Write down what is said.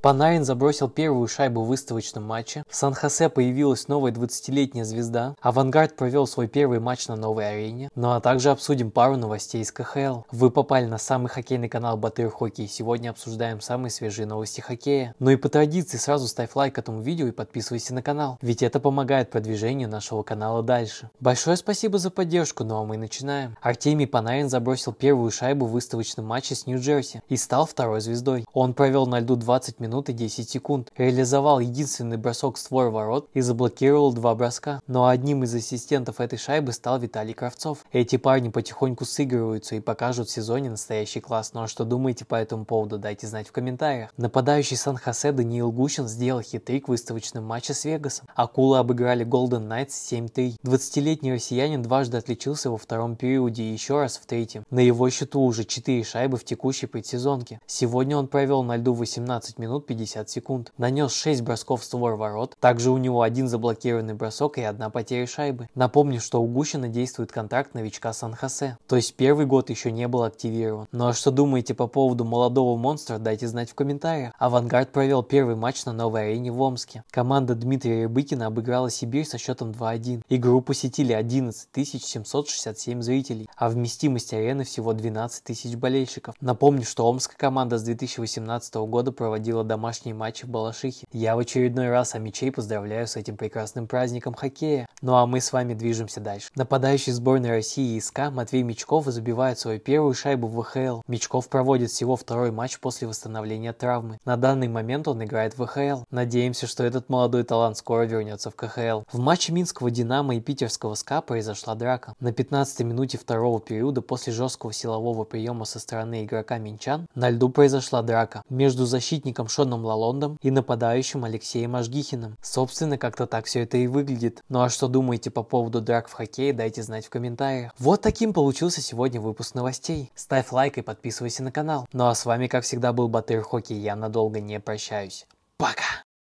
Панарин забросил первую шайбу в выставочном матче, в Сан-Хосе появилась новая 20-летняя звезда, Авангард провел свой первый матч на новой арене, ну а также обсудим пару новостей из КХЛ. Вы попали на самый хоккейный канал Батыр Хоккей сегодня обсуждаем самые свежие новости хоккея. Ну и по традиции сразу ставь лайк этому видео и подписывайся на канал, ведь это помогает продвижению нашего канала дальше. Большое спасибо за поддержку, ну а мы начинаем. Артемий Панарин забросил первую шайбу в выставочном матче с Нью-Джерси и стал второй звездой. Он провел на льду 20 минут минуты 10 секунд, реализовал единственный бросок в створ ворот и заблокировал два броска. Но одним из ассистентов этой шайбы стал Виталий Кравцов. Эти парни потихоньку сыгрываются и покажут в сезоне настоящий класс. Ну а что думаете по этому поводу, дайте знать в комментариях. Нападающий Сан-Хосе Даниил Гущин сделал хитрик в выставочном матче с Вегасом. Акулы обыграли Golden Knights 7-3. 20-летний россиянин дважды отличился во втором периоде и еще раз в третьем. На его счету уже 4 шайбы в текущей предсезонке. Сегодня он провел на льду 18 минут минут 50 секунд. Нанес 6 бросков в створ ворот, также у него один заблокированный бросок и одна потеря шайбы. Напомню, что у Гущина действует контракт новичка Сан-Хосе, то есть первый год еще не был активирован. Ну а что думаете по поводу молодого монстра, дайте знать в комментариях. Авангард провел первый матч на новой арене в Омске. Команда Дмитрия Рябыкина обыграла Сибирь со счетом 2-1. Игру посетили 11 767 зрителей, а вместимость арены всего 12 тысяч болельщиков. Напомню, что омская команда с 2018 года проводила домашний матч в Балашихе. Я в очередной раз о мечей поздравляю с этим прекрасным праздником хоккея. Ну а мы с вами движемся дальше. Нападающий сборной России и СКА Матвей Мечков забивает свою первую шайбу в ВХЛ. Мечков проводит всего второй матч после восстановления травмы. На данный момент он играет в ВХЛ. Надеемся, что этот молодой талант скоро вернется в КХЛ. В матче Минского «Динамо» и питерского «СКА» произошла драка. На 15 минуте второго периода после жесткого силового приема со стороны игрока Минчан на льду произошла драка между защитником Шоном Лалондом и нападающим Алексеем Ажгихиным. Собственно, как-то так все это и выглядит. Ну а что думаете по поводу драк в хоккее, дайте знать в комментариях. Вот таким получился сегодня выпуск новостей. Ставь лайк и подписывайся на канал. Ну а с вами, как всегда, был Батыр Хоккей. я надолго не прощаюсь. Пока!